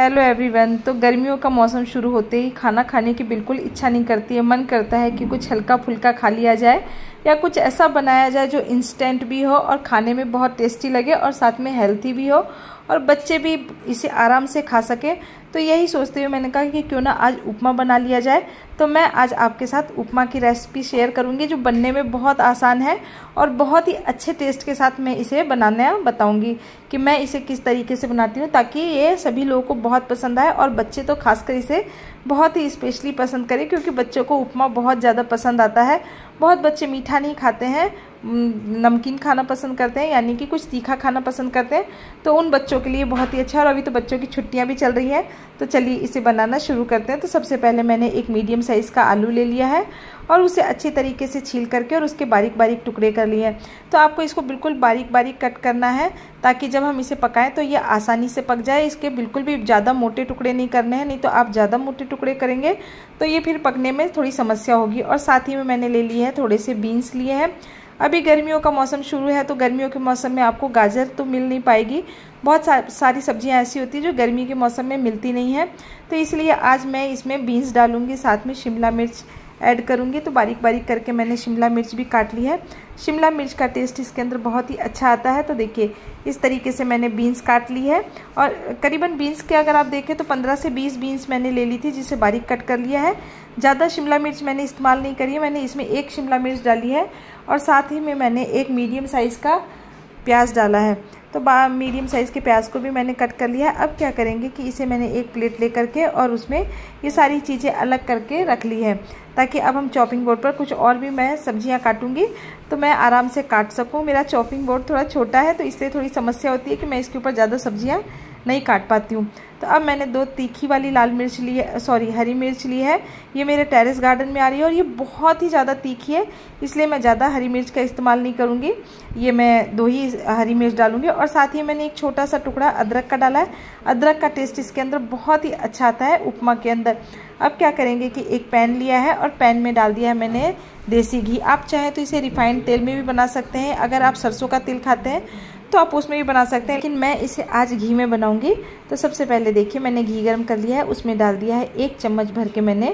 hello everyone तो गर्मियों का मौसम शुरू होते ही खाना खाने की बिल्कुल इच्छा नहीं करती है मन करता है कि कुछ हल्का फुल्का खा लिया जाए या कुछ ऐसा बनाया जाए जो इंस्टेंट भी हो और खाने में बहुत टेस्टी लगे और साथ में हेल्थी भी हो और बच्चे भी इसे आराम से खा सकें तो यही सोचते हुए मैंने कहा कि क्यों ना आज उपमा बना लिया जाए तो मैं आज आपके साथ उपमा की रेसिपी शेयर करूंगी जो बनने में बहुत आसान है और बहुत ही अच्छे टेस्ट के साथ मैं इसे बनाना बताऊंगी कि मैं इसे किस तरीके से बनाती हूँ ताकि ये सभी लोगों को बहुत पसंद आए और बच्चे तो खासकर इसे बहुत ही स्पेशली पसंद करें क्योंकि बच्चों को उपमा बहुत ज़्यादा पसंद आता है बहुत बच्चे मीठा मीठा नहीं खाते हैं नमकीन खाना पसंद करते हैं यानी कि कुछ तीखा खाना पसंद करते हैं तो उन बच्चों के लिए बहुत ही अच्छा और अभी तो बच्चों की छुट्टियाँ भी चल रही हैं तो चलिए इसे बनाना शुरू करते हैं तो सबसे पहले मैंने एक मीडियम साइज़ का आलू ले लिया है और उसे अच्छे तरीके से छील करके और उसके बारीक बारीक टुकड़े कर लिए हैं तो आपको इसको बिल्कुल बारीक बारीक कट करना है ताकि जब हम इसे पकाएं तो ये आसानी से पक जाए इसके बिल्कुल भी ज़्यादा मोटे टुकड़े नहीं करने हैं नहीं तो आप ज़्यादा मोटे टुकड़े करेंगे तो ये फिर पकने में थोड़ी समस्या होगी और साथ ही में मैंने ले लिए हैं थोड़े से बीन्स लिए हैं अभी गर्मियों का मौसम शुरू है तो गर्मियों के मौसम में आपको गाजर तो मिल नहीं पाएगी बहुत सा, सारी सब्जियां ऐसी होती हैं जो गर्मी के मौसम में मिलती नहीं है तो इसलिए आज मैं इसमें बीन्स डालूँगी साथ में शिमला मिर्च ऐड करूँगी तो बारीक बारीक करके मैंने शिमला मिर्च भी काट ली है शिमला मिर्च का टेस्ट इसके अंदर बहुत ही अच्छा आता है तो देखिए इस तरीके से मैंने बीन्स काट ली है और करीबन बीन्स के अगर आप देखें तो पंद्रह से बीस बीन्स मैंने ले ली थी जिसे बारीक कट कर लिया है ज़्यादा शिमला मिर्च मैंने इस्तेमाल नहीं करी है मैंने इसमें एक शिमला मिर्च डाली है और साथ ही में मैंने एक मीडियम साइज़ का प्याज डाला है तो मीडियम साइज़ के प्याज को भी मैंने कट कर लिया अब क्या करेंगे कि इसे मैंने एक प्लेट ले करके और उसमें ये सारी चीज़ें अलग करके रख ली है ताकि अब हम चॉपिंग बोर्ड पर कुछ और भी मैं सब्जियां काटूंगी तो मैं आराम से काट सकूं मेरा चॉपिंग बोर्ड थोड़ा छोटा है तो इसलिए थोड़ी समस्या होती है कि मैं इसके ऊपर ज़्यादा सब्जियां नहीं काट पाती हूँ तो अब मैंने दो तीखी वाली लाल मिर्च ली है सॉरी हरी मिर्च ली है ये मेरे टेरेस गार्डन में आ रही है और ये बहुत ही ज़्यादा तीखी है इसलिए मैं ज़्यादा हरी मिर्च का इस्तेमाल नहीं करूँगी ये मैं दो ही हरी मिर्च डालूँगी और साथ ही मैंने एक छोटा सा टुकड़ा अदरक का डाला है अदरक का टेस्ट इसके अंदर बहुत ही अच्छा आता है उपमा के अंदर अब क्या करेंगे कि एक पैन लिया है और पैन में डाल दिया है मैंने देसी घी आप चाहें तो इसे रिफाइंड तेल में भी बना सकते हैं अगर आप सरसों का तेल खाते हैं तो आप उसमें भी बना सकते हैं लेकिन मैं इसे आज घी में बनाऊंगी तो सबसे पहले देखिए मैंने घी गर्म कर लिया है उसमें डाल दिया है एक चम्मच भर के मैंने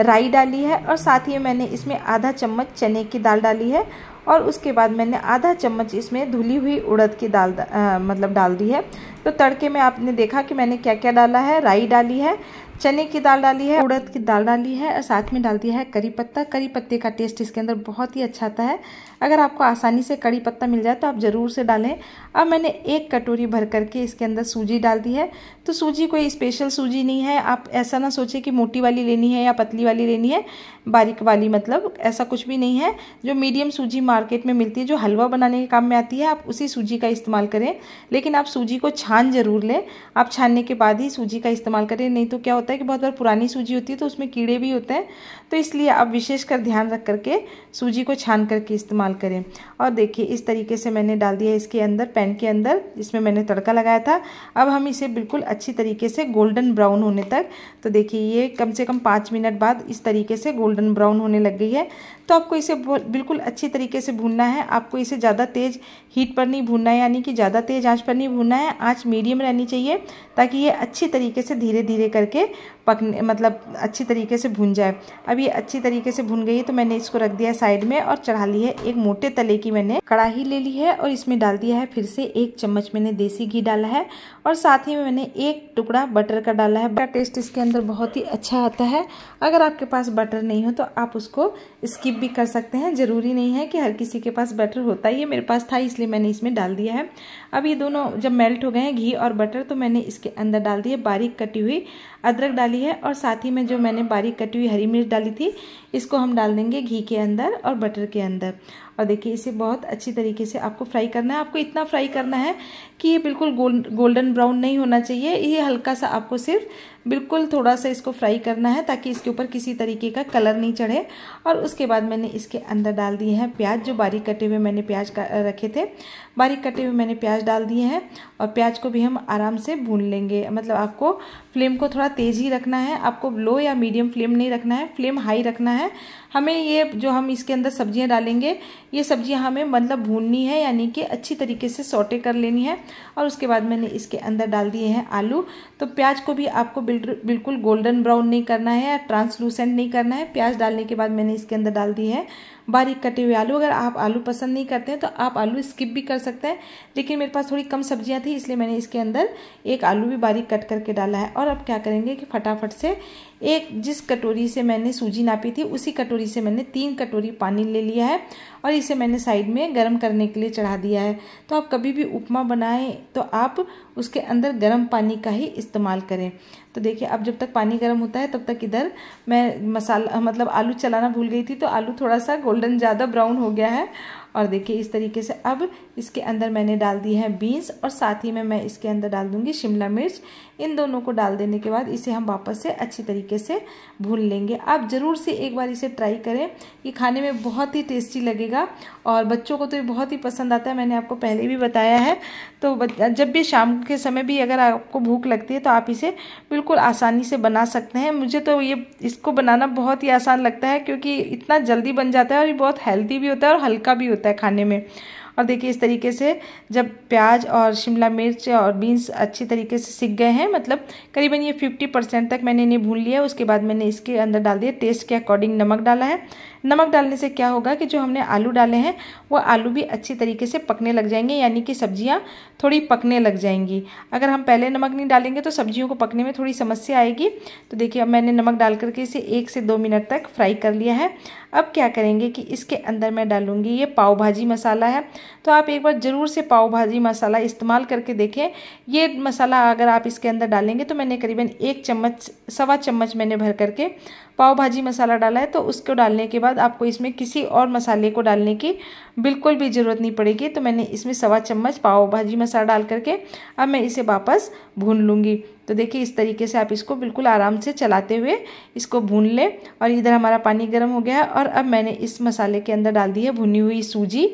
राई डाली है और साथ ही मैंने इसमें आधा चम्मच चने की दाल डाली है और उसके बाद मैंने आधा चम्मच इसमें धुली हुई उड़द की दाल आ, मतलब डाल दी है तो तड़के में आपने देखा कि मैंने क्या क्या डाला है राई डाली है चने की दाल डाली है उड़द की दाल डाली है और साथ में डाल दिया है करी पत्ता करी पत्ते का टेस्ट इसके अंदर बहुत ही अच्छा आता है अगर आपको आसानी से कड़ी पत्ता मिल जाए तो आप ज़रूर से डालें अब मैंने एक कटोरी भर करके इसके अंदर सूजी डाल दी है तो सूजी कोई स्पेशल सूजी नहीं है आप ऐसा ना सोचें कि मोटी वाली लेनी है या पतली वाली लेनी है बारीक वाली मतलब ऐसा कुछ भी नहीं है जो मीडियम सूजी मार्केट में मिलती है जो हलवा बनाने के काम में आती है आप उसी सूजी का इस्तेमाल करें लेकिन आप सूजी को छान ज़रूर लें आप छानने के बाद ही सूजी का इस्तेमाल करें नहीं तो क्या होता होता है कि बहुत बार पुरानी सूजी होती है तो उसमें कीड़े भी होते हैं तो इसलिए आप विशेषकर ध्यान रख करके सूजी को छान करके इस्तेमाल करें और देखिए इस तरीके से मैंने डाल दिया इसके अंदर पैन के अंदर जिसमें मैंने तड़का लगाया था अब हम इसे बिल्कुल अच्छी तरीके से गोल्डन ब्राउन होने तक तो देखिए ये कम से कम पाँच मिनट बाद इस तरीके से गोल्डन ब्राउन होने लग गई है तो आपको इसे बिल्कुल अच्छी तरीके से भूनना है आपको इसे ज़्यादा तेज़ हीट पर नहीं भूनना है यानी कि ज़्यादा तेज़ आँच पर नहीं भूनना है आँच मीडियम रहनी चाहिए ताकि ये अच्छी तरीके से धीरे धीरे करके पकने मतलब अच्छी तरीके से भुन जाए अब ये अच्छी तरीके से भुन गई है तो मैंने इसको रख दिया साइड में और चढ़ा ली है एक मोटे तले की मैंने कड़ाही ले ली है और इसमें डाल दिया है फिर से एक चम्मच मैंने देसी घी डाला है और साथ ही मैंने एक टुकड़ा बटर का डाला है टेस्ट इसके अंदर बहुत ही अच्छा आता है अगर आपके पास बटर नहीं हो तो आप उसको स्किप भी कर सकते हैं ज़रूरी नहीं है कि हर किसी के पास बटर होता ही है मेरे पास था इसलिए मैंने इसमें डाल दिया है अब ये दोनों जब मेल्ट हो गए हैं घी और बटर तो मैंने इसके अंदर डाल दिए बारीक कटी हुई अदरक अदरक डाली है और साथ ही में जो मैंने बारीक कटी हुई हरी मिर्च डाली थी इसको हम डाल देंगे घी के अंदर और बटर के अंदर और देखिए इसे बहुत अच्छी तरीके से आपको फ्राई करना है आपको इतना फ्राई करना है कि ये बिल्कुल गोल गोल्डन ब्राउन नहीं होना चाहिए ये हल्का सा आपको सिर्फ बिल्कुल थोड़ा सा इसको फ्राई करना है ताकि इसके ऊपर किसी तरीके का कलर नहीं चढ़े और उसके बाद मैंने इसके अंदर डाल दिए हैं प्याज जो बारीक कटे हुए मैंने प्याज रखे थे बारीक कटे हुए मैंने प्याज डाल दिए हैं और प्याज को भी हम आराम से भून लेंगे मतलब आपको फ्लेम को थोड़ा तेज़ ही रखना है आपको लो या मीडियम फ्लेम नहीं रखना है फ्लेम हाई रखना है हमें ये जो हम इसके अंदर सब्जियां डालेंगे ये सब्जियाँ हमें मतलब भूननी है यानी कि अच्छी तरीके से सोटे कर लेनी है और उसके बाद मैंने इसके अंदर डाल दिए हैं आलू तो प्याज को भी आपको बिल्कुल गोल्डन ब्राउन नहीं करना है या ट्रांसलूसेंट नहीं करना है प्याज डालने के बाद मैंने इसके अंदर डाल दी है बारीक कटे हुए आलू अगर आप आलू पसंद नहीं करते हैं तो आप आलू स्किप भी कर सकते हैं लेकिन मेरे पास थोड़ी कम सब्जियां थी इसलिए मैंने इसके अंदर एक आलू भी बारीक कट करके डाला है और अब क्या करेंगे कि फटाफट से एक जिस कटोरी से मैंने सूजी नापी थी उसी कटोरी से मैंने तीन कटोरी पानी ले लिया है और इसे मैंने साइड में गर्म करने के लिए चढ़ा दिया है तो आप कभी भी उपमा बनाएं तो आप उसके अंदर गर्म पानी का ही इस्तेमाल करें तो देखिए अब जब तक पानी गर्म होता है तब तक इधर मैं मसाला मतलब आलू चलाना भूल गई थी तो आलू थोड़ा सा गोल्डन ज़्यादा ब्राउन हो गया है और देखिए इस तरीके से अब इसके अंदर मैंने डाल दी है बीन्स और साथ ही में मैं इसके अंदर डाल दूँगी शिमला मिर्च इन दोनों को डाल देने के बाद इसे हम वापस से अच्छी तरीके से भून लेंगे आप ज़रूर से एक बार इसे ट्राई करें ये खाने में बहुत ही टेस्टी लगेगा और बच्चों को तो ये बहुत ही पसंद आता है मैंने आपको पहले भी बताया है तो जब भी शाम के समय भी अगर आपको भूख लगती है तो आप इसे बिल्कुल आसानी से बना सकते हैं मुझे तो ये इसको बनाना बहुत ही आसान लगता है क्योंकि इतना जल्दी बन जाता है और ये बहुत हेल्दी भी होता है और हल्का भी होता है खाने में और देखिए इस तरीके से जब प्याज और शिमला मिर्च और बीन्स अच्छी तरीके से सीख गए हैं मतलब करीबन ये फिफ्टी परसेंट तक मैंने इन्हें भून लिया उसके बाद मैंने इसके अंदर डाल दिया टेस्ट के अकॉर्डिंग नमक डाला है नमक डालने से क्या होगा कि जो हमने आलू डाले हैं वो आलू भी अच्छी तरीके से पकने लग जाएंगे यानी कि सब्जियाँ थोड़ी पकने लग जाएंगी अगर हम पहले नमक नहीं डालेंगे तो सब्जियों को पकने में थोड़ी समस्या आएगी तो देखिए अब मैंने नमक डाल करके इसे एक से दो मिनट तक फ्राई कर लिया है अब क्या करेंगे कि इसके अंदर मैं डालूँगी ये पाव भाजी मसाला है तो आप एक बार ज़रूर से पाव भाजी मसाला इस्तेमाल करके देखें ये मसाला अगर आप इसके अंदर डालेंगे तो मैंने करीबन एक चम्मच सवा चम्मच मैंने भर करके पाव भाजी मसाला डाला है तो उसको डालने के बाद आपको इसमें किसी और मसाले को डालने की बिल्कुल भी ज़रूरत नहीं पड़ेगी तो मैंने इसमें सवा चम्मच पाव भाजी मसाला डाल करके अब मैं इसे वापस भून लूँगी तो देखिए इस तरीके से आप इसको बिल्कुल आराम से चलाते हुए इसको भून लें और इधर हमारा पानी गर्म हो गया है और अब मैंने इस मसाले के अंदर डाल दी है भुनी हुई सूजी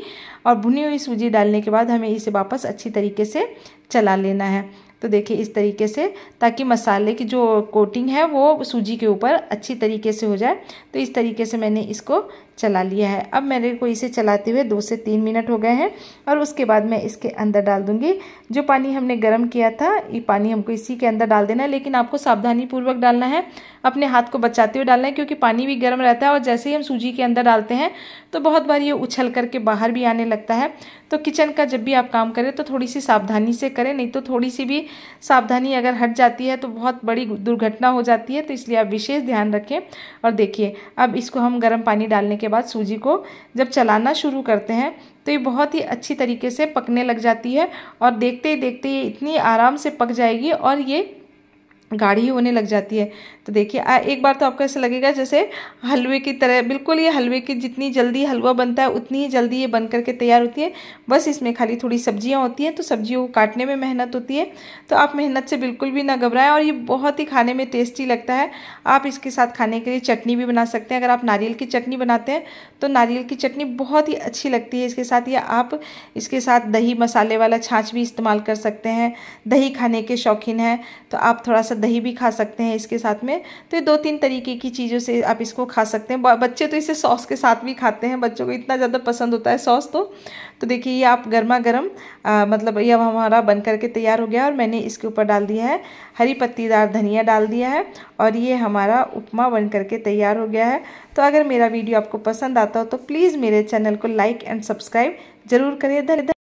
और भुनी हुई सूजी डालने के बाद हमें इसे वापस अच्छी तरीके से चला लेना है तो देखिए इस तरीके से ताकि मसाले की जो कोटिंग है वो सूजी के ऊपर अच्छी तरीके से हो जाए तो इस तरीके से मैंने इसको चला लिया है अब मेरे को इसे चलाते हुए दो से तीन मिनट हो गए हैं और उसके बाद मैं इसके अंदर डाल दूँगी जो पानी हमने गर्म किया था ये पानी हमको इसी के अंदर डाल देना है लेकिन आपको सावधानी पूर्वक डालना है अपने हाथ को बचाते हुए डालना है क्योंकि पानी भी गर्म रहता है और जैसे ही हम सूजी के अंदर डालते हैं तो बहुत बार ये उछल करके बाहर भी आने लगता है तो किचन का जब भी आप काम करें तो थोड़ी सी सावधानी से करें नहीं तो थोड़ी सी भी सावधानी अगर हट जाती है तो बहुत बड़ी दुर्घटना हो जाती है तो इसलिए आप विशेष ध्यान रखें और देखिए अब इसको हम गर्म पानी डालने के के बाद सूजी को जब चलाना शुरू करते हैं तो ये बहुत ही अच्छी तरीके से पकने लग जाती है और देखते ही देखते ये इतनी आराम से पक जाएगी और ये गाढ़ी होने लग जाती है तो देखिए एक बार तो आपको ऐसा लगेगा जैसे हलवे की तरह बिल्कुल ये हलवे की जितनी जल्दी हलवा बनता है उतनी ही जल्दी ये बन करके तैयार होती है बस इसमें खाली थोड़ी सब्जियां होती हैं तो सब्जियों को काटने में मेहनत होती है तो आप मेहनत से बिल्कुल भी ना घबराएं और ये बहुत ही खाने में टेस्टी लगता है आप इसके साथ खाने के लिए चटनी भी बना सकते हैं अगर आप नारियल की चटनी बनाते हैं तो नारियल की चटनी बहुत ही अच्छी लगती है इसके साथ या आप इसके साथ दही मसाले वाला छाछ भी इस्तेमाल कर सकते हैं दही खाने के शौकीन हैं तो आप थोड़ा सा सा दही भी खा सकते हैं इसके साथ में तो ये दो तीन तरीके की चीज़ों से आप इसको खा सकते हैं बच्चे तो इसे सॉस के साथ भी खाते हैं बच्चों को इतना ज़्यादा पसंद होता है सॉस तो तो देखिए ये आप गर्मा गर्म आ, मतलब ये अब हमारा बन करके तैयार हो गया और मैंने इसके ऊपर डाल दिया है हरी पत्तीदार धनिया डाल दिया है और ये हमारा उपमा बन करके तैयार हो गया है तो अगर मेरा वीडियो आपको पसंद आता हो तो प्लीज़ मेरे चैनल को लाइक एंड सब्सक्राइब ज़रूर करिए धन्यवाद